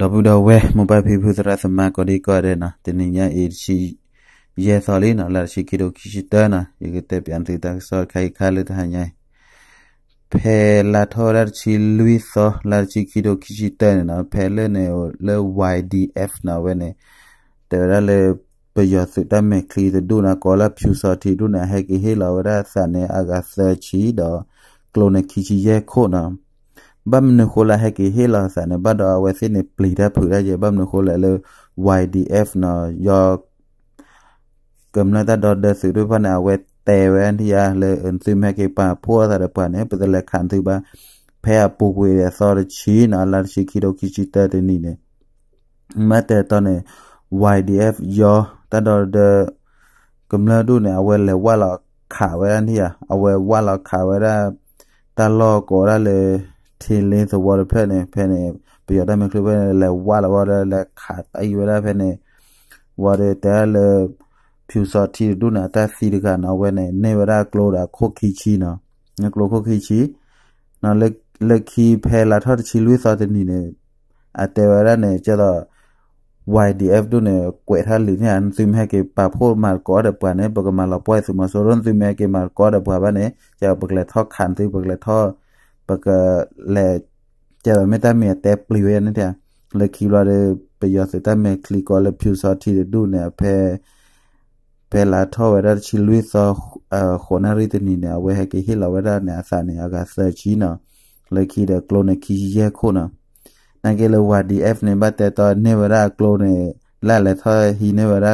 ဒဘူဒဝဲမပဖီဖူသရသမကိုဒီကောရဲနာတင်ညာအေရှိယေသောလီနာလာရှိကီရိုခိရှိတနာယေကတဲ့ပြန်တိတဆောခိုင်ခါလတဟညာဖဲလာထောရချီလူီသောလာချီကီရိုခိရှိတနာဖဲလဲနေလဲ YDF နာဝဲနေတဲရလဲပယောစတမေခလီဒူနာကောလာဖြူစာတီဒူနာဟဲကီဟေလာဝရသနေအာဂါဆာချီတော့ကလိုနခိချီယေခိုနာบัมนโคลาฮกิเฮลาสานบัดอาวเซนปลีดาผือได้เยบัมนโคลาเล YDF นอยอกำลังตาดอดเดสือด้วยพันอาเวแต่แวนที่ยาเลยเอินซึมแฮกิป่าพัวสารปานเนี่ยเป็นแหลกขันถือบ่าแพ้ปูกุยซอรชีนาลาชิคิโดคิชิตาเดนี่เนี่ยมาแต่ตอนเนี่ย YDF ยอตาดอดเดกำลังดูเนี่ยเอาเวเลยว่าเราขาไว้ที่ยาเอาเวว่าเราขาไว้ได้ตาลอก็ได้เลยထေလင်းသဝရဖက်နေဖက်နေပြရတမခလဖက်နေလဲဝါလာဝါလာလဲခါတိုင်ဝလာဖက်နေဝါရတဲလဲဖြူစာတီဒုနာတသီရကနာဝဲနေနေဝရာကလိုတာခိုခီချီနော်ငကလိုခိုခီချီနော်လက်လက်ခီဖဲလာထော်ချီလွေးစာတနီနေအတဲဝရနေကျတော့ YDF တို့နဲ့ကွဲထားလိမ့်နဲ့အန်သိမဲ့ကေပါဖို့မာကောတဲ့ပွားနဲ့ပကမာလပွားစမစရွန်သိမဲ့ကေမာကောတဲ့ပွားပါနဲ့ကျပကလက်ထောက်ခံသိပကလက်ထောက်ပကလေကျေမတမေတဲပလီဝဲနေတဲ့လေခီလာတဲ့ပယစတမေခလီကောလေဖြူစာတီဒူနေဖဲဖဲလာထောဝဲတဲ့ချီလွိစာခေါနာရီတနီနေဝဲဟကေဟီလာဝဲတဲ့နေအစနေအကဆာချီနာလေခီတဲ့ကလိုနေခီရဲခိုနာနကေလဝဒီအက်ဖ်နေဘတ်တဲ့တော့နေဝရာကလိုနေလာလေထောဟီနေဝရာ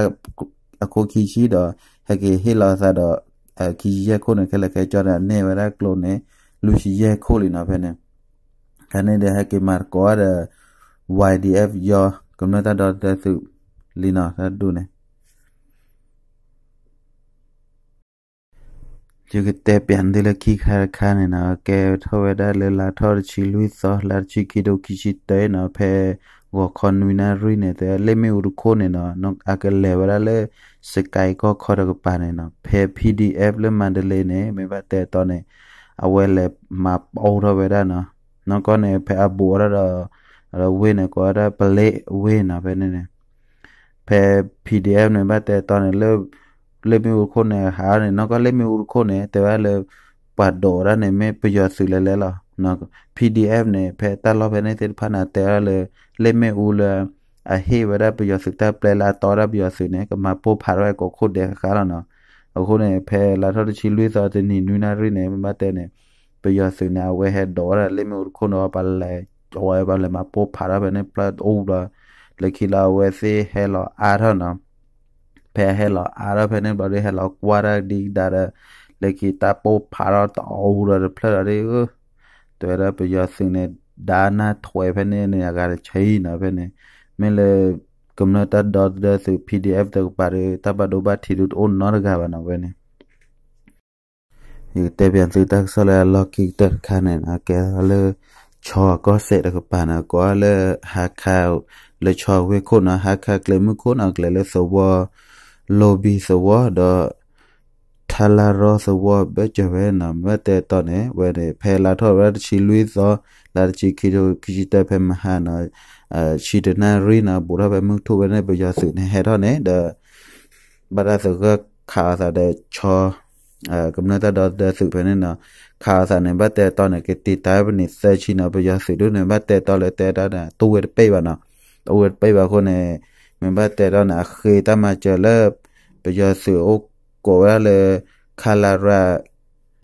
အခုခီချီတော့ဟကေဟီလာစာတော့ခီရဲခိုနာကလည်းကဲကြောတဲ့နေဝရာကလိုနေ lushiyeh kholina phene kane de ha ke mar ko ara ydf yo komnata dot su lina ta du ne jigte pian de la ki khar khane na ke thowe da le la thor chi lui so lar chi ki do ki chi te na phe wo khon wi na ri ne te le me ur kho ne na nok a ke le ba le se kai ko khor ko pa ne na phe pdf le mandale ne me ba te to ne အဝဲလေမှာပေါ်ရဝဲရနော်နော်ကောနေဖဲအဘူရရဝဲနေကောရပလေဝဲနာဖဲနေနေဖဲ PDF နဲ့ဗတ်တဲ့တန်လေလေမီဥခုနေဟာနေနော်ကလေမီဥခုနေတဲဝဲလေပတ်ဒေါ်ရနေမေပျော်စုလေလေလားနော် PDF နဲ့ဖဲတက်လောဖဲနေတဲ့ဖနာတဲလေလေမီဥလာအဟေဝရပျော်စုတဲ့ပလေလာတော်ရပျော်စုနေကမပို့ဖာရဲကိုခုတ်တဲ့ခါရနော်အခုနေဖဲလာထောတချီလွေးစားတဲ့နီနူနာရီနေမတဲ့နေပျော်စင်နာဝဲဟဲဒေါ်ရလေမူခုနောပါလဲဝဲပါလဲမပိုဖာရပဲနေပလတ်အိုလာလေခီလာဝဲစေဟဲလာအာရနာဖဲဟဲလာအာရဖဲနေဘရဟဲလာကွာရဒီဒါရလေခီတာပိုဖာရတောအိုရပလတ်ရေတွေ့ရပျော်စင်နေဒါနာထွဲဖဲနေနေရကချိနာဖဲနေမင်းလေ kumna ta dot da su pdf da pare ta ba do ba thi rut on nor ga ba na bene yu te bian su tak sa la lo ki ta khane na ke le cho ko se da ko pa na ko le ha kha le cho we ko na ha kha kle mu ko na kle le so wa lobby so wa da la ro so wo be che ve na me te to ne we ne phe la tho ra chi lui so la chi ki do ki chi te phe ma ha na chi de na ri na bu ra be mu thu be ne be ya su ne he tho ne de ba ra so ga kha sa de cho กำเนิดดอดสึกไปนี่นะข่าวสารในบ้านแต่ตอนเนี่ยกติตายเป็นนิสัยชินะไปยาสึกด้วยในบ้านแต่ตอนเลยแต่ด้านน่ะตัวเป้บ้านะตัวเป้บ้าคนเนี่ยในบ้านแต่ตอนน่ะเคยตั้งมาเจอเลิบไปยาสึกโอကောရလေခလာရာ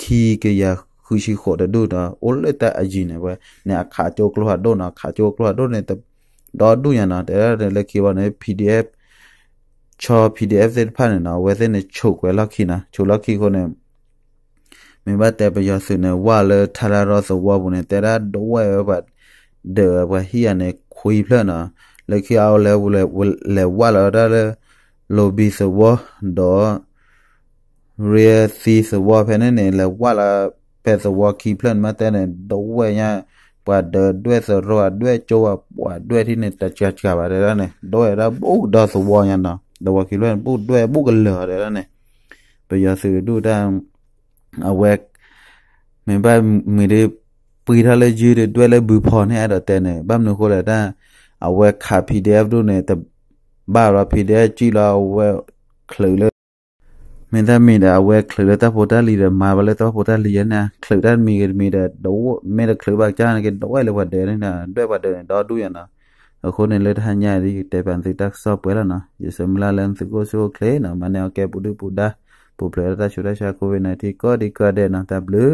ခီကရခုရှိခိုတဒုနာအိုလတအဂျီနေပဲနေအခါကြိုကလောဒုနာခါကြိုကလောဒုနေတဒေါ်ဒုယနာတဲ့လက်ခေပါနေ PDF ချော PDF သစ်ဖာနေနာဝဲစနေချုပ်ွယ်လက်ခိနာချုပ်လက်ခိခိုနေမေဘတဲ့ပယောစနေဝါလထလာရောစဝဘူးနေတရာဒဝဲဘတ်ဒေဝဟီယနေခွေဖလနာလက်ခိအောလဲဝလဲလဲဝါလာဒါလဲ lobby စဝဒေါ်เรียสีสวอเพนเน่และว่าละเพสวอคีเพลนมาแต่เนี่ยด้วยเนี่ยปวดเดินด้วยสรวดด้วยโจวปวดด้วยที่เนี่ยแต่เจื่อเชอะไรแล้วเนี่ยด้วยแล้วปุ๊บดอสวอยันเนาะดอวคีเพลนบุ๊บด้วยบุ๊บกันเหลืออะไรแล้วเนี่ยไปยาสื่อดูได้เอาแวกไม่อบ้านมีได้ปีทะเลยืดด้วยแล้วบือพรให้อะไรแต่เนี่ยบ้านหนูคนละได้เอาแวกขาพีเดฟดูเนี่ยแต่บ้าเราพีเดฟจีเราแวกคลือเลยနေတမီဒါဝဲခလတပေါ်တလီရမာဘလတပေါ်တလီရနာခလတမီမီဒါဒဝမေဒခလဘကြနာကေဒဝဲလဝဒဲနာဒွဲဘဒဲဒေါ်ဒူယနာအခုနေလက်ထညာဒီတေပန်တိတက်ဆော့ပွဲလာနာယေစမလာလန်စကိုဆိုခလေနာမနေအကေပူဒူပူဒါပူပလရတာရှူရရှာကိုဝေနာတီကောဒီကောဒဲနာတဘလူး